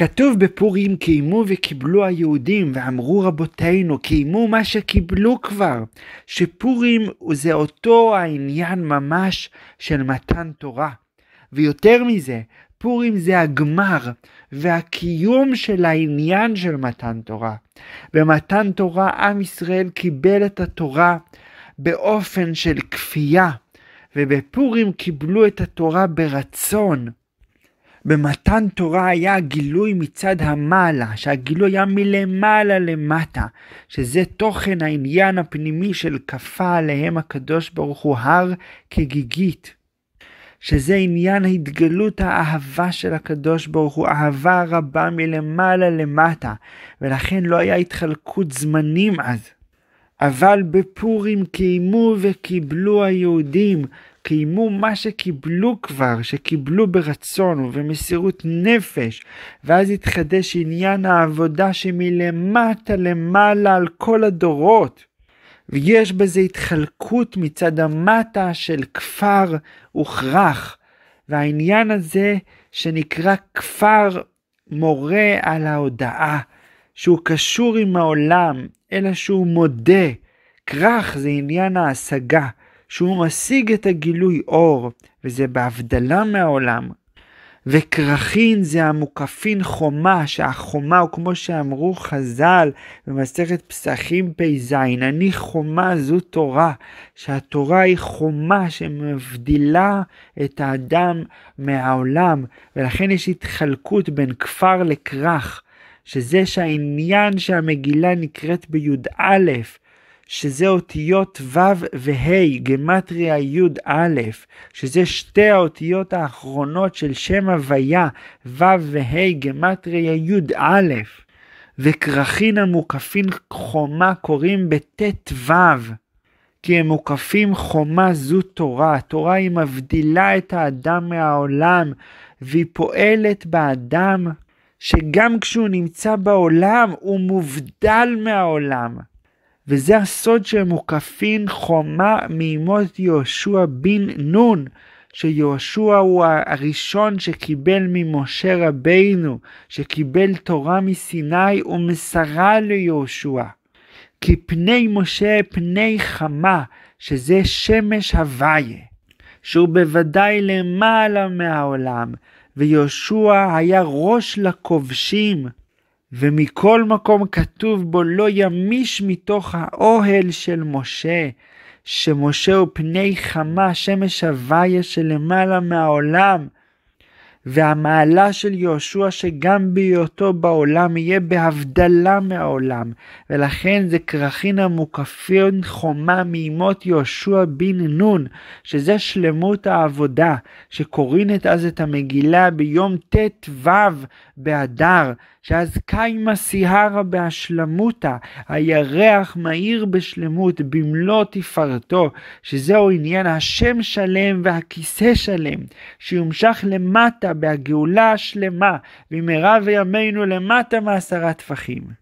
כתוב בפורים קיימו וקיבלו היהודים ואמרו רבותינו קיימו מה שקיבלו כבר שפורים זה אותו העניין ממש של מתן תורה ויותר מזה פורים זה הגמר והקיום של העניין של מתן תורה. במתן תורה עם ישראל קיבל את התורה באופן של כפייה ובפורים קיבלו את התורה ברצון במתן תורה היה גילוי מצד המעלה, שהגילוי היה מלמעלה למטה, שזה תוכן העניין הפנימי של כפה עליהם הקדוש ברוך הוא הר כגיגית. שזה עניין התגלות האהבה של הקדוש ברוך הוא, אהבה רבה מלמעלה למטה, ולכן לא היה התחלקות זמנים אז. אבל בפורים קיימו וקיבלו היהודים, קיימו מה שקיבלו כבר, שקיבלו ברצון ובמסירות נפש, ואז התחדש עניין העבודה שמלמטה למעלה על כל הדורות. ויש בזה התחלקות מצד המטה של כפר וכרך, והעניין הזה שנקרא כפר מורה על ההודעה, שהוא קשור עם העולם, אלא שהוא מודה. כרך זה עניין ההשגה, שהוא משיג את הגילוי אור, וזה בהבדלה מהעולם. וכרכין זה המוקפין חומה, שהחומה הוא כמו שאמרו חז"ל במסכת פסחים פ"ז, אני חומה זו תורה, שהתורה היא חומה שמבדילה את האדם מהעולם, ולכן יש התחלקות בין כפר לכרך. שזה שהעניין שהמגילה נקראת בי"א, שזה אותיות ו' וה', גמטריה י"א, שזה שתי האותיות האחרונות של שם הוויה, ו' וה', גמטריה י"א. וכרכין המוקפין חומה קוראים בט"ו, כי הם מוקפים חומה זו תורה. התורה היא מבדילה את האדם מהעולם, והיא פועלת באדם שגם כשהוא נמצא בעולם הוא מובדל מהעולם. וזה הסוד שהם מוקפים חומה מימות יהושע בן נון, שיהושע הוא הראשון שקיבל ממשה רבינו, שקיבל תורה מסיני ומסרה ליהושע. כי פני משה פני חמה, שזה שמש הוויה, שהוא בוודאי למעלה מהעולם, ויהושע היה ראש לכובשים, ומכל מקום כתוב בו לא ימיש מתוך האוהל של משה, שמשה הוא פני חמה, שמש הוויה שלמעלה מהעולם, והמעלה של יהושע שגם בהיותו בעולם יהיה בהבדלה מהעולם, ולכן זה כרכין המוקפין חומה מימות יהושע בן נון, שזה שלמות העבודה, שקורינט אז את המגילה ביום ט"ו באדר, שאזקיימה סיהרה בהשלמותה, הירח מאיר בשלמות, במלוא תפארתו, שזהו עניין השם שלם והכיסא שלם, שיומשך למטה בהגאולה השלמה, במהרה וימינו למטה מעשרה טפחים.